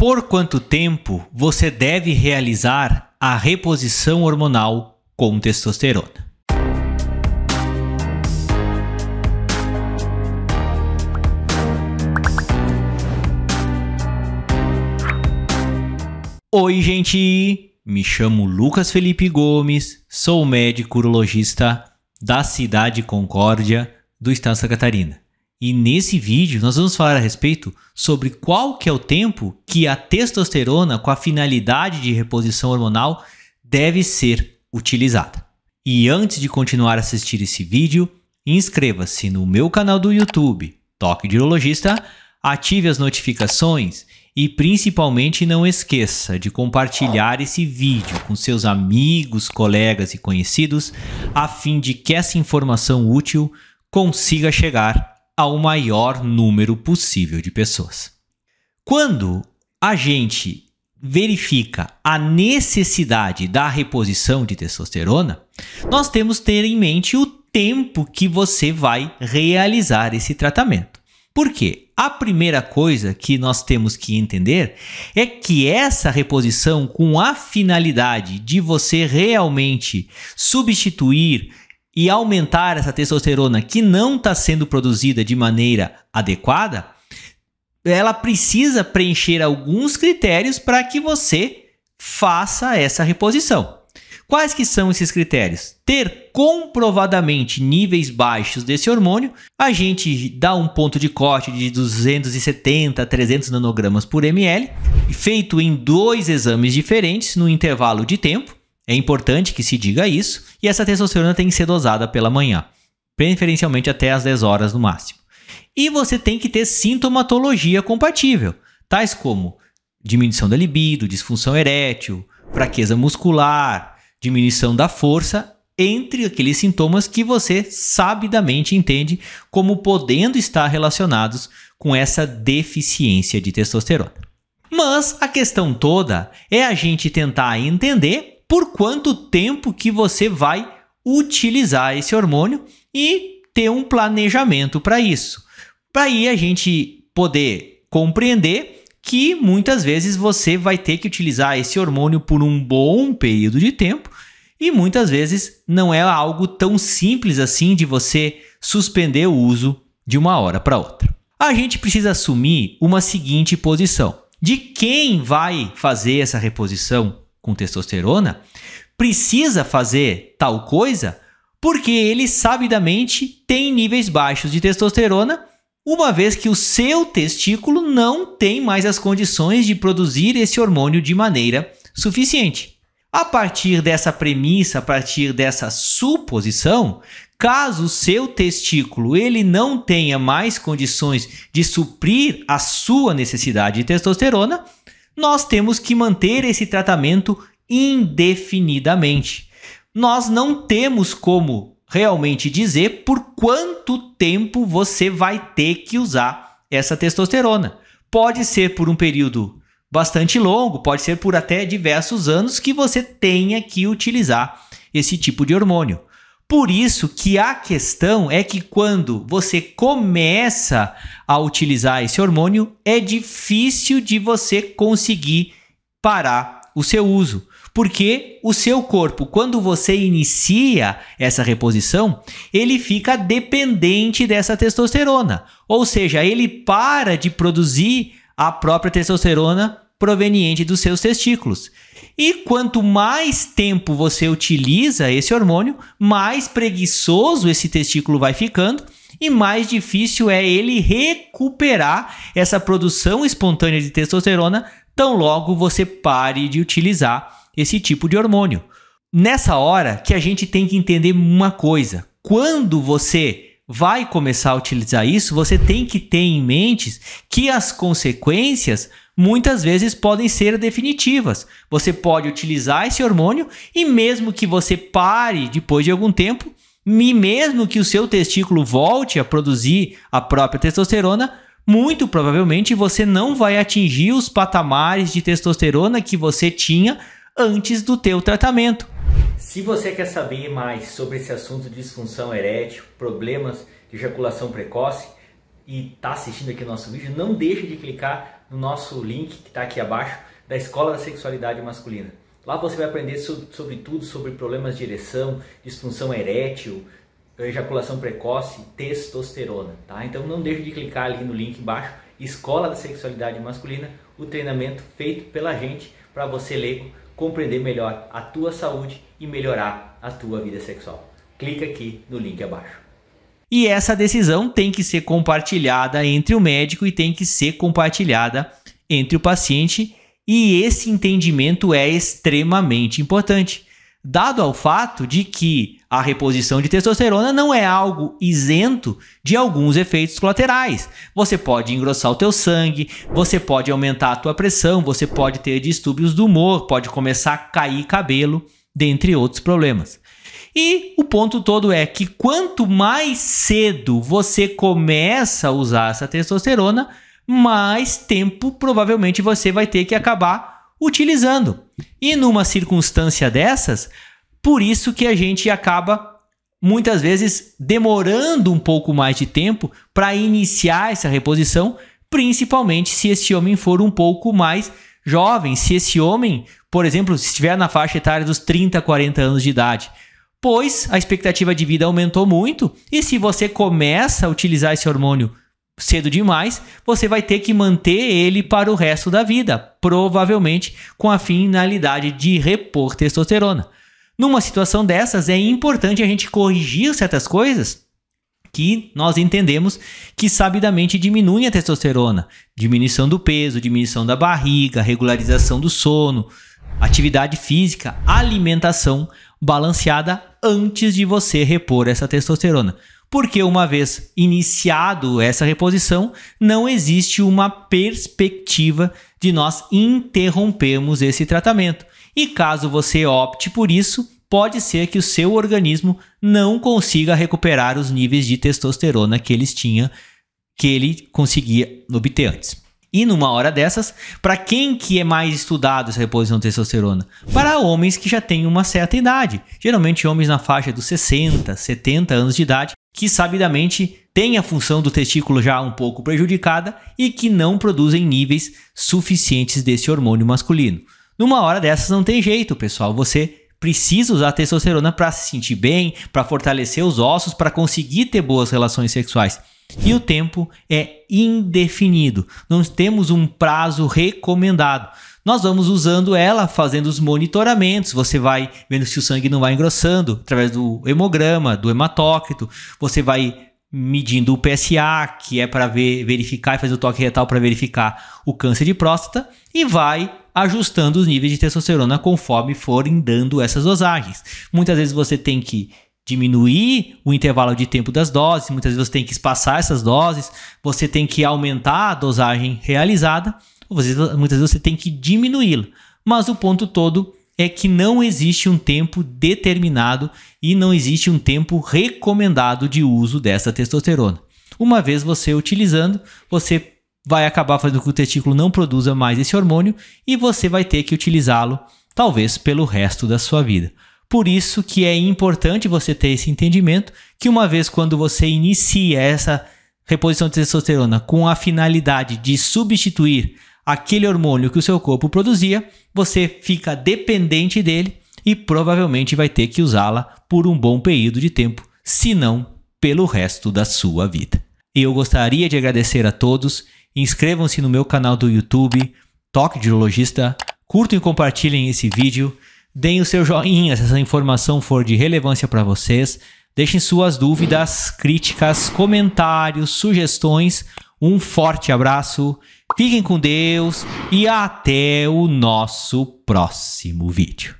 Por quanto tempo você deve realizar a reposição hormonal com testosterona? Oi, gente! Me chamo Lucas Felipe Gomes, sou médico urologista da cidade Concórdia, do estado de Santa Catarina. E nesse vídeo nós vamos falar a respeito sobre qual que é o tempo que a testosterona com a finalidade de reposição hormonal deve ser utilizada. E antes de continuar a assistir esse vídeo, inscreva-se no meu canal do YouTube, Toque de Urologista, ative as notificações e principalmente não esqueça de compartilhar esse vídeo com seus amigos, colegas e conhecidos, a fim de que essa informação útil consiga chegar ao maior número possível de pessoas. Quando a gente verifica a necessidade da reposição de testosterona, nós temos que ter em mente o tempo que você vai realizar esse tratamento. Por quê? A primeira coisa que nós temos que entender é que essa reposição, com a finalidade de você realmente substituir e aumentar essa testosterona que não está sendo produzida de maneira adequada, ela precisa preencher alguns critérios para que você faça essa reposição. Quais que são esses critérios? Ter comprovadamente níveis baixos desse hormônio, a gente dá um ponto de corte de 270 a 300 nanogramas por ml, feito em dois exames diferentes no intervalo de tempo. É importante que se diga isso e essa testosterona tem que ser dosada pela manhã, preferencialmente até às 10 horas no máximo. E você tem que ter sintomatologia compatível, tais como diminuição da libido, disfunção erétil, fraqueza muscular, diminuição da força, entre aqueles sintomas que você sabidamente entende como podendo estar relacionados com essa deficiência de testosterona. Mas a questão toda é a gente tentar entender por quanto tempo que você vai utilizar esse hormônio e ter um planejamento para isso. Para aí a gente poder compreender que muitas vezes você vai ter que utilizar esse hormônio por um bom período de tempo e muitas vezes não é algo tão simples assim de você suspender o uso de uma hora para outra. A gente precisa assumir uma seguinte posição: de quem vai fazer essa reposição com testosterona precisa fazer tal coisa porque ele sabidamente tem níveis baixos de testosterona, uma vez que o seu testículo não tem mais as condições de produzir esse hormônio de maneira suficiente. A partir dessa premissa, a partir dessa suposição, caso o seu testículo ele não tenha mais condições de suprir a sua necessidade de testosterona, nós temos que manter esse tratamento indefinidamente. Nós não temos como realmente dizer por quanto tempo você vai ter que usar essa testosterona. Pode ser por um período bastante longo, pode ser por até diversos anos que você tenha que utilizar esse tipo de hormônio. Por isso que a questão é que quando você começa a utilizar esse hormônio, é difícil de você conseguir parar o seu uso. Porque o seu corpo, quando você inicia essa reposição, ele fica dependente dessa testosterona. Ou seja, ele para de produzir a própria testosterona proveniente dos seus testículos. E quanto mais tempo você utiliza esse hormônio, mais preguiçoso esse testículo vai ficando e mais difícil é ele recuperar essa produção espontânea de testosterona tão logo você pare de utilizar esse tipo de hormônio. Nessa hora que a gente tem que entender uma coisa: quando você vai começar a utilizar isso, você tem que ter em mente que as consequências muitas vezes podem ser definitivas. Você pode utilizar esse hormônio e mesmo que você pare depois de algum tempo, e mesmo que o seu testículo volte a produzir a própria testosterona, muito provavelmente você não vai atingir os patamares de testosterona que você tinha antes do teu tratamento. Se você quer saber mais sobre esse assunto de disfunção erétil, problemas de ejaculação precoce e está assistindo aqui o nosso vídeo, não deixe de clicar no nosso link que está aqui abaixo da Escola da Sexualidade Masculina. Lá você vai aprender sobre, sobre tudo sobre problemas de ereção, disfunção erétil, ejaculação precoce, testosterona, tá? Então não deixe de clicar ali no link embaixo, Escola da Sexualidade Masculina o treinamento feito pela gente para você leigo compreender melhor a tua saúde e melhorar a tua vida sexual. Clica aqui no link abaixo. E essa decisão tem que ser compartilhada entre o médico e tem que ser compartilhada entre o paciente, e esse entendimento é extremamente importante dado ao fato de que a reposição de testosterona não é algo isento de alguns efeitos colaterais. Você pode engrossar o teu sangue, você pode aumentar a tua pressão, você pode ter distúrbios do humor, pode começar a cair cabelo, dentre outros problemas. E o ponto todo é que quanto mais cedo você começa a usar essa testosterona, mais tempo provavelmente você vai ter que acabar utilizando. E numa circunstância dessas, por isso que a gente acaba muitas vezes demorando um pouco mais de tempo para iniciar essa reposição, principalmente se esse homem for um pouco mais jovem, se esse homem, por exemplo, estiver na faixa etária dos 30, 40 anos de idade, pois a expectativa de vida aumentou muito e se você começa a utilizar esse hormônio cedo demais, você vai ter que manter ele para o resto da vida, provavelmente com a finalidade de repor testosterona. Numa situação dessas, é importante a gente corrigir certas coisas que nós entendemos que sabidamente diminuem a testosterona, diminuição do peso, diminuição da barriga, regularização do sono, atividade física, alimentação balanceada antes de você repor essa testosterona porque uma vez iniciado essa reposição, não existe uma perspectiva de nós interrompermos esse tratamento. E caso você opte por isso, pode ser que o seu organismo não consiga recuperar os níveis de testosterona que eles tinha que ele conseguia obter antes. E numa hora dessas, para quem que é mais estudado essa reposição de testosterona? Para homens que já têm uma certa idade, geralmente homens na faixa dos 60, 70 anos de idade, que sabidamente têm a função do testículo já um pouco prejudicada e que não produzem níveis suficientes desse hormônio masculino. Numa hora dessas não tem jeito, pessoal, você precisa usar testosterona para se sentir bem, para fortalecer os ossos, para conseguir ter boas relações sexuais. E o tempo é indefinido. Não temos um prazo recomendado nós vamos usando ela, fazendo os monitoramentos. Você vai vendo se o sangue não vai engrossando através do hemograma, do hematócrito. Você vai medindo o PSA, que é para ver, verificar e fazer o toque retal para verificar o câncer de próstata, e vai ajustando os níveis de testosterona conforme forem dando essas dosagens. Muitas vezes você tem que diminuir o intervalo de tempo das doses, muitas vezes você tem que espaçar essas doses, você tem que aumentar a dosagem realizada muitas vezes você tem que diminuí-lo. Mas o ponto todo é que não existe um tempo determinado e não existe um tempo recomendado de uso dessa testosterona. Uma vez você utilizando, você vai acabar fazendo com que o testículo não produza mais esse hormônio e você vai ter que utilizá-lo talvez pelo resto da sua vida. Por isso que é importante você ter esse entendimento que uma vez quando você inicia essa reposição de testosterona com a finalidade de substituir aquele hormônio que o seu corpo produzia, você fica dependente dele e provavelmente vai ter que usá-la por um bom período de tempo, se não pelo resto da sua vida. Eu gostaria de agradecer a todos. Inscrevam-se no meu canal do YouTube, Toque de Urologista. Curtam e compartilhem esse vídeo. Deem o seu joinha se essa informação for de relevância para vocês. Deixem suas dúvidas, críticas, comentários, sugestões um forte abraço, fiquem com Deus e até o nosso próximo vídeo.